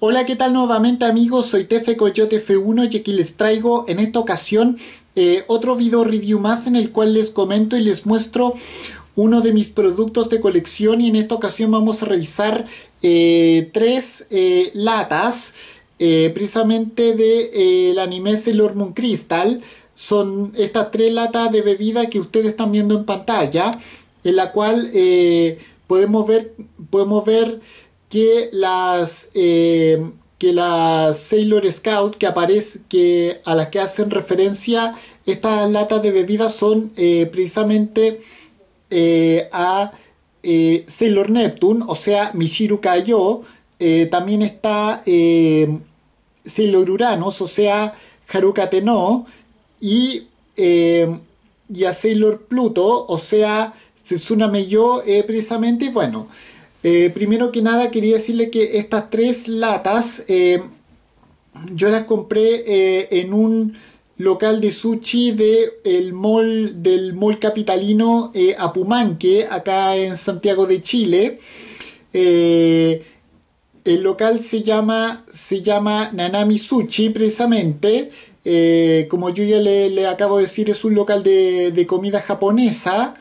Hola, ¿qué tal nuevamente amigos? Soy Tefe Coyote F1 y aquí les traigo en esta ocasión eh, otro video review más en el cual les comento y les muestro uno de mis productos de colección y en esta ocasión vamos a revisar eh, tres eh, latas precisamente del anime Sailor Moon Crystal. Son estas tres latas de bebida que ustedes están viendo en pantalla, en la cual podemos ver... Podemos ver que las, eh, que las Sailor Scout que aparece, que a las que hacen referencia estas latas de bebidas son eh, precisamente eh, a Sailor Neptune, o sea, Michiru Kayo, también está Sailor Uranus, o sea, Haruka Tenno, y, y a Sailor Pluto, o sea, Setsuna Meyo, precisamente, bueno. Eh, primero que nada quería decirle que estas tres latas eh, yo las compré eh, en un local de sushi de el del mall capitalino Apumanque, acá en Santiago de Chile. el local se llama, se llama Nanami Sushi precisamente. como yo ya le, acabo de decir, es un local de, comida japonesa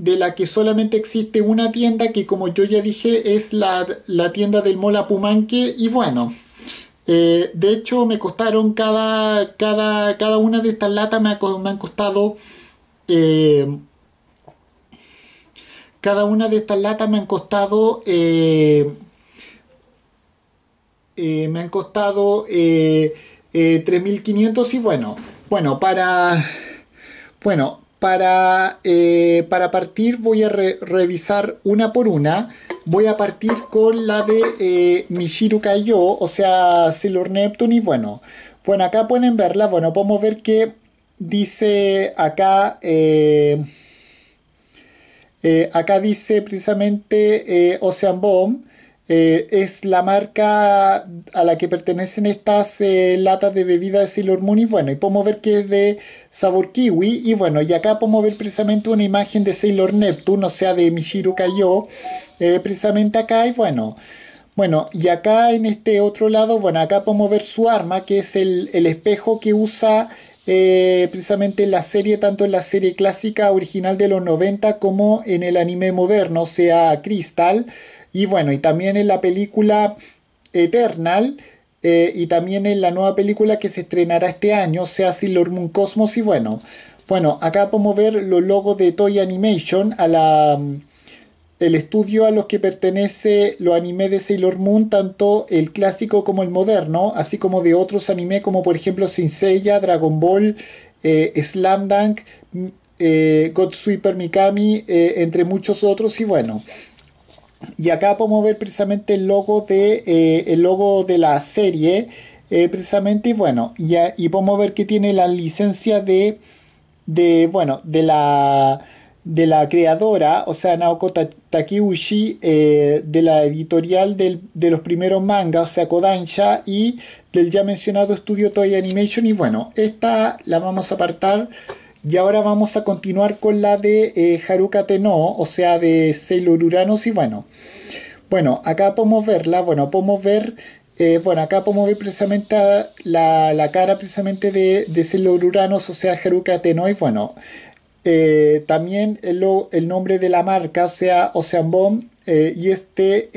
de la que solamente existe una tienda que como yo ya dije es la, la tienda del Mola Pumanque y bueno, eh, de hecho me costaron cada, cada, cada una de estas latas me, han costado... Eh, cada una de estas latas me han costado... Eh, me han costado 3.500 y bueno, bueno, para... Bueno, para, eh, para partir voy a revisar una por una. Voy a partir con la de eh, Mishiru Kaiyo, o sea, Sailor Neptune. Y bueno, bueno, acá pueden verla. Bueno, podemos ver que dice acá... Eh, eh, acá dice precisamente Ocean Bomb. Eh, es la marca a la que pertenecen estas eh, latas de bebida de Sailor Moon y bueno, y podemos ver que es de sabor kiwi y bueno, y acá podemos ver precisamente una imagen de Sailor Neptune, o sea, de Michiru Kayo, eh, precisamente acá y bueno. Bueno, y acá en este otro lado, bueno, acá podemos ver su arma, que es el, espejo que usa precisamente en la serie, tanto en la serie clásica original de los 90 como en el anime moderno, o sea, Crystal. Y bueno, y también en la película Eternal. Eh, y también en la nueva película que se estrenará este año, sea Sailor Moon Cosmos y bueno, bueno, acá podemos ver los logos de Toy Animation, a la, mm, el estudio a los que pertenece los animes de Sailor Moon, tanto el clásico como el moderno, así como de otros animes como por ejemplo Seiya, Dragon Ball, eh, Slam Dunk, mm, eh, God Sweeper Mikami, entre muchos otros y bueno. Y acá podemos ver precisamente el logo de, eh, el logo de la serie, eh, precisamente, y bueno, y, y podemos ver que tiene la licencia de, de bueno, de la, de la creadora, o sea, Naoko Takeuchi, eh, de la editorial de los primeros mangas, o sea, Kodansha, y del ya mencionado estudio Toy Animation, y bueno, esta la vamos a apartar y ahora vamos a continuar con la de eh, Haruka Tenno, o sea, de Sailor Uranus y bueno. Bueno, acá podemos verla, bueno, podemos ver, eh, bueno, acá podemos ver precisamente la, cara precisamente de, de Sailor Uranus, o sea, Haruka Tenno y bueno. Eh, también el, nombre de la marca, o sea, Ocean Bomb, y este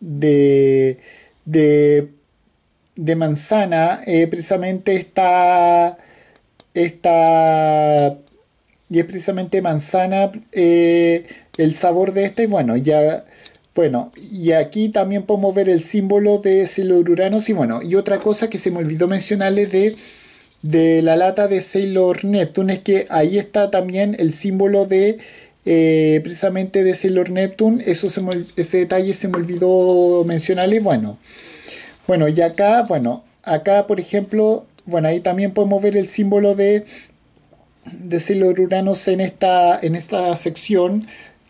de, de, de manzana, precisamente está esta y es precisamente manzana eh, el sabor de esta y bueno ya bueno y aquí también podemos ver el símbolo de Sailor Uranos. y bueno y otra cosa que se me olvidó mencionarles de de la lata de Sailor Neptune es que ahí está también el símbolo de eh, precisamente de Sailor Neptune eso se ese detalle se me olvidó mencionarles bueno bueno y acá bueno acá por ejemplo bueno, ahí también podemos ver el símbolo de, de Sailor Uranus en esta, en esta sección.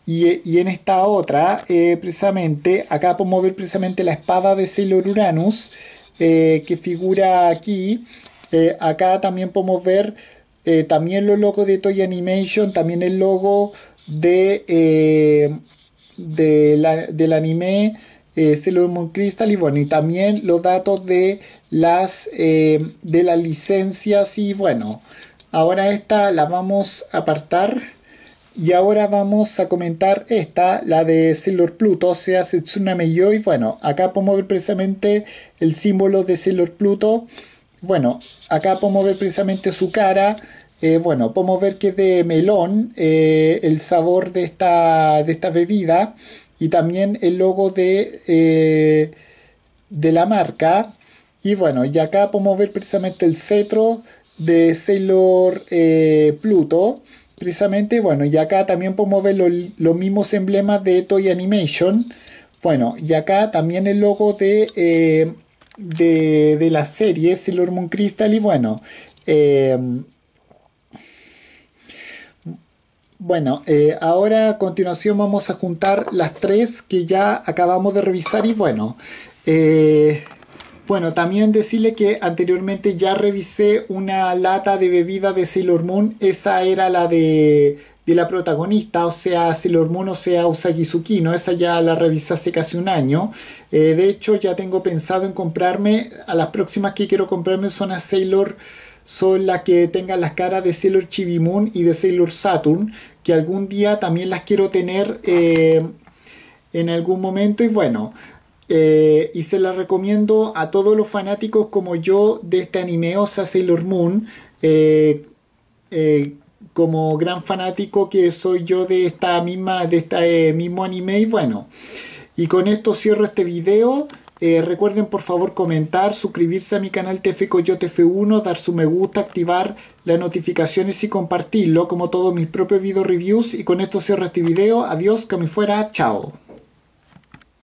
Y, en esta otra, eh, precisamente, acá podemos ver precisamente la espada de Sailor Uranus, eh, que figura aquí. Eh, acá también podemos ver también los logos de Toy Animation, también el logo de, del anime eh, este, Moon Crystal y bueno, y también los datos de las, eh, de las licencias y bueno, ahora esta la vamos a apartar y ahora vamos a comentar esta, la de Sailor Pluto, o sea, Setsuna y Bueno, acá podemos ver precisamente el símbolo de Sailor Pluto. Bueno, acá podemos ver precisamente su cara. Eh, bueno, podemos ver que es de melón eh, el sabor de esta, de esta bebida y también el logo de, eh, de la marca. Y bueno, y acá podemos ver precisamente el cetro de Sailor eh, Pluto. Precisamente, bueno, y acá también podemos ver los, mismos emblemas de Toy Animation. Bueno, y acá también el logo de, eh, de, de, la serie Sailor Moon Crystal. Y bueno, bueno, eh, ahora a continuación vamos a juntar las tres que ya acabamos de revisar y bueno, eh, bueno, también decirle que anteriormente ya revisé una lata de bebida de Sailor Moon, esa era la de, la protagonista, o sea, Sailor Moon, o sea, Usagi Tsukino, esa ya la revisé hace casi un año, eh, de hecho ya tengo pensado en comprarme, a las próximas que quiero comprarme son a Sailor son las que tengan las caras de Sailor Moon y de Sailor Saturn, que algún día también las quiero tener eh, en algún momento y bueno. Eh, y se las recomiendo a todos los fanáticos como yo de este anime, o sea, Sailor Moon. Eh, como gran fanático que soy yo de esta misma de este mismo anime y bueno y con esto cierro este video eh, recuerden por favor comentar, suscribirse a mi canal TF Coyote F1, dar su me gusta, activar las notificaciones y compartirlo como todos mis propios video reviews. Y con esto cierro este video. Adiós, que me fuera. Chao.